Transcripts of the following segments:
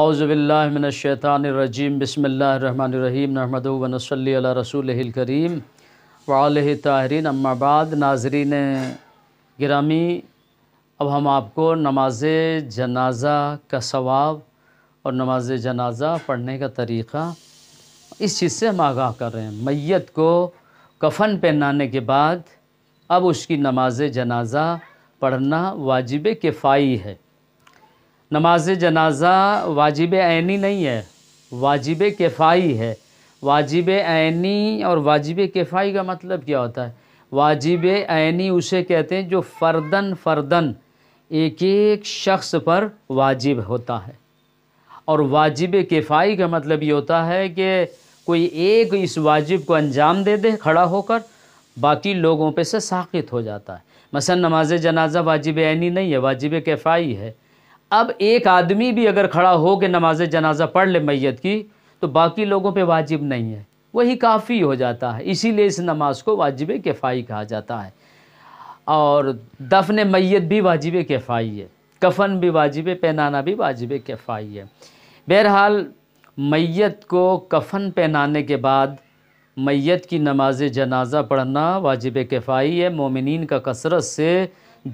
अवज़बिल्लाशैतानरजीम बसमीम नहमद वनसली रसूल करीम वाल ताहरीन अम्माबाद नाजरीन ग्रामी अब हम आपको नमाज जनाजा का सवाब और नमाज जनाजा पढ़ने का तरीक़ा इस चीज़ से हम आगाह कर रहे हैं मैत को कफन पहनाने के बाद अब उसकी नमाज जनाजा पढ़ना वाजिब किफ़ाई है नमाज जनाजा वाजिब आनी नहीं है वाजिब किफ़ाई है वाजिब आनी और वाजिब किफ़ाई का मतलब क्या होता है वाजिब आनी उसे कहते हैं जो फ़र्दन फ़र्दन एक एक शख्स पर वाजिब होता है और वाजिब किफ़ाई का मतलब ये होता है कि कोई एक इस वाजिब को अंजाम दे दे खड़ा होकर बाकी लोगों पे से साखित हो जाता है मसलन नमाज जनाजा वाजिब आनी नहीं है वाजिब किफ़ाई है अब एक आदमी भी अगर खड़ा हो के नमाज जनाजा पढ़ ले मैत की तो बाकी लोगों पे वाजिब नहीं है वही काफ़ी हो जाता है इसीलिए इस नमाज को वाजिब किफ़ाई कहा जाता है और दफन मैत भी वाजिब किफ़ाई है कफन भी वाजिब पहनाना भी वाजिब किफ़ाई है बहरहाल मैत को कफन पहनाने के बाद मैत की नमाज जनाजा पढ़ना वाजिब किफ़ाई है मोमिन का कसरत से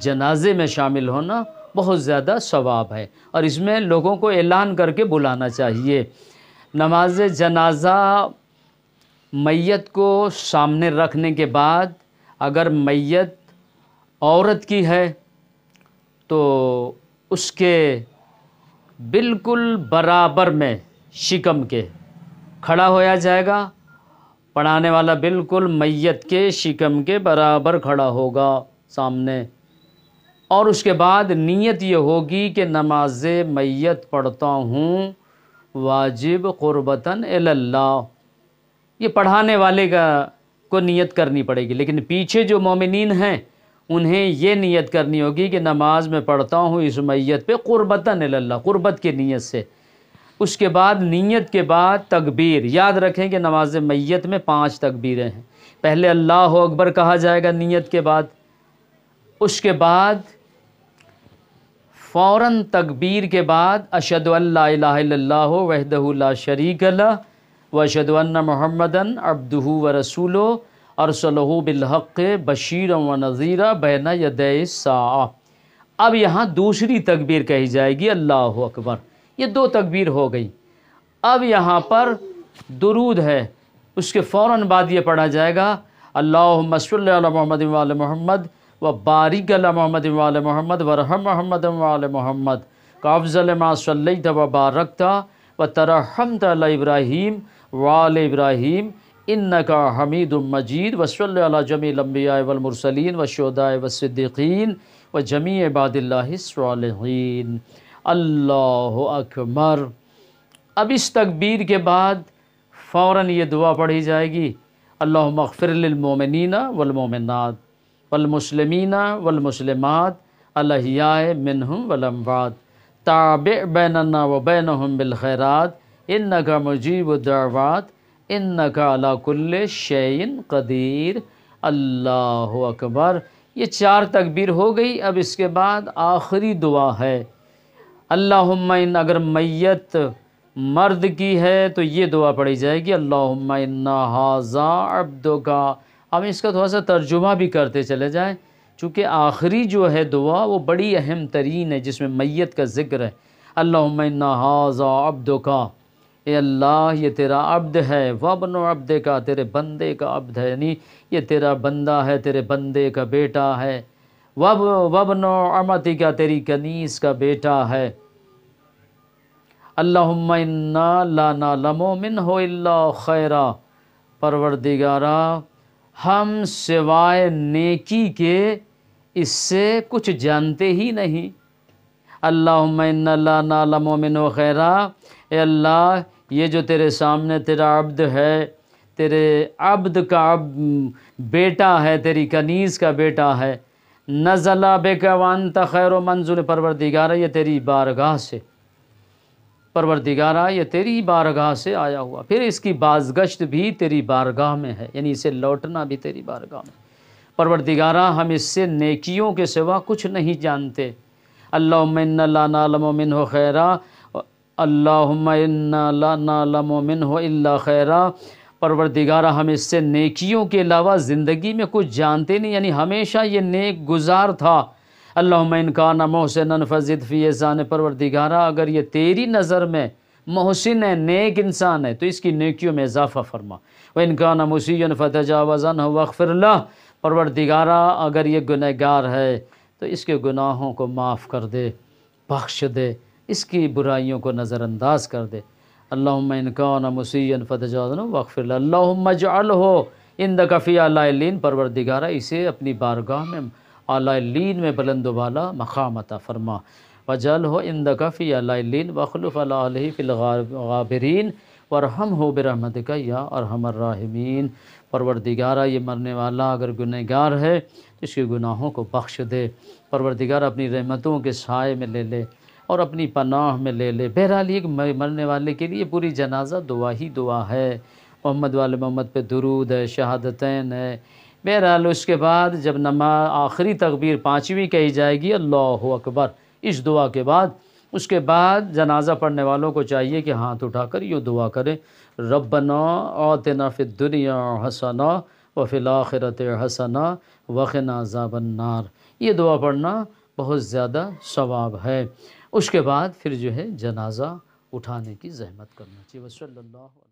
जनाजे में शामिल होना बहुत ज़्यादा सवाब है और इसमें लोगों को ऐलान करके बुलाना चाहिए नमाज जनाजा मैत को सामने रखने के बाद अगर मैत औरत की है तो उसके बिल्कुल बराबर में शिकम के खड़ा होया जाएगा पढ़ाने वाला बिल्कुल मैत के शिकम के बराबर खड़ा होगा सामने और उसके बाद नीयत ये होगी कि नमाज मैत पढ़ता हूँ वाजिब क़ुरबतन अल्लाह ये पढ़ाने वाले का को नीयत करनी पड़ेगी लेकिन पीछे जो मोमिन हैं उन्हें यह नीयत करनी होगी कि नमाज में पढ़ता हूँ इस मैत पर क़ुरबतन अल्लाह क़ुरबत की नीयत से उसके बाद नीयत के बाद तकबीर याद रखें कि नमाज मैत में पाँच तकबीरें हैं पहले अल्लाह अकबर कहा जाएगा नीयत के बाद उसके बाद फ़ौर तकबीर के बाद अशद अल्ला वहदहुल्ला शरीक अल्ला व अशदन महमदन अब्दू व रसूलो और सलहू बिलहक़ बशीर व नज़ीरा बैन यदय अब यहाँ दूसरी तकबीर कही जाएगी अल्लाह अकबर ये दो तकबीर हो गई अब यहाँ पर दरूद है उसके फ़ौर बाद ये पढ़ा जाएगा अल्लाह मसल महमद वाल महमद व बारिक महमद वाल महमद वरहम महमद वाल महमद काफ़ल मासल्त व बारकता व तरहमत इब्राहीम वाल इब्राहीम इन्न का हमीद मजीद वसल जमी लम्बिया वलमरसलिन व शोदा वसद्दीन व जमी बादिल्लान अल्लाह अकबर अब इस तकबीर के बाद फ़ौर ये दुआ पढ़ी जाएगी अल्लाह मगफ़िरमोमिन वलमोमिनत वलमसलमिना वलमसलमत अलहिया मिनहम वलमवाद ताब बैनना व बैन बिलखैरात इन नगा मुजीब दावात इन नगा अलाकुल्ल शैन कदीर अल्लाह अकबर ये चार तकबीर हो गई अब इसके बाद आखिरी दुआ है अल्लाहुम्मा इन अगर मैत मर्द की है तो ये दुआ पढ़ी जाएगी अल्लाहुम्मा इन्ना हाजा अब्दुका अब इसका थोड़ा सा तर्जुमा भी करते चले जाएँ चूँकि आखिरी जो है दुआ वो बड़ी अहम तरीन है जिसमें मैत का ज़िक्र है अल्लाह हाजा अब्द का ए अल्लाह ये तेरा अब्द है वबन अब्द का तेरे बंदे का अब्द है यानी ये तेरा बंदा है तेरे बंदे का बेटा है वब वबन अमति का तेरी कनीस का बेटा है ला ना लमो मिन हो खैरा परवरदिगारा हम सिवाय नेकी के इससे कुछ जानते ही नहीं अल्लामिन वगैरह अल्लाह ये जो तेरे सामने तेरा अब्द है तेरे अब्द का अब बेटा है तेरी कनीज़ का बेटा है नज़ला बेकवान तखैर मंजुल परवरदिगार ये तेरी बारगाह से परवरदिगारा ये तेरी बारगाह से आया हुआ फिर इसकी बाजगश्त भी तेरी बारगाह में है यानी इसे लौटना भी तेरी बारगाह में परवरदिगारा हम इससे नेकियों के सिवा कुछ नहीं जानते अल्लामिन हो खैरा अल्लामिन हो इल्ला खैरा परवरदिगारा हम इससे नेकियों के अलावा ज़िंदगी में कुछ जानते नहीं यानी हमेशा ये नेक गुजार था अल्लाकान मोहसिन फजिद फ़ी ज़ान परवरदिगारा अगर ये तेरी नज़र में मोहसिन है नेक इंसान है तो इसकी नेकियों में इजाफ़ा फरमा व इनकाना मुसीन हो वक़फ़िरला परवरदिगारा अगर ये गुनहगार है तो इसके गुनाहों को माफ़ कर दे बख्श दे इसकी बुराइयों को नज़रअंदाज कर दे अल्लाकान इनकाना मुसीन फ़तजावज़न वक़फ़िरला अल्लाम जल हो इन दफ़िया परवरदिगारा इसे अपनी बारगाह में आलाइन में बुलंद मकाम अता फरमा वजल हो इन दफ़ी आलाइन वखलफ़ल और हम हो बरहमत का या और हमर्राहमीन परवरदिगारा ये मरने वाला अगर गुनहगार है तो इसके गुनाहों को बख्श दे परवरदिगार अपनी रहमतों के साय में ले ले और अपनी पनाह में ले ले बहरहाल एक मरने वाले के लिए पूरी जनाजा दुआ ही दुआ है मोहम्मद वाले मोहम्मद पे दरूद है शहादतन है बहरहाल उसके बाद जब नमाज आखिरी तकबीर पाँचवीं कही जाएगी अल्लाह अकबर इस दुआ के बाद उसके बाद जनाजा पढ़ने वालों को चाहिए कि हाथ उठाकर यूँ दुआ करें रबना आतना फिर दुनिया हसना व फिल आखिरत हसना वखना जाबन्नार ये दुआ पढ़ना बहुत ज़्यादा सवाब है उसके बाद फिर जो है जनाजा उठाने की जहमत करना चाहिए वसल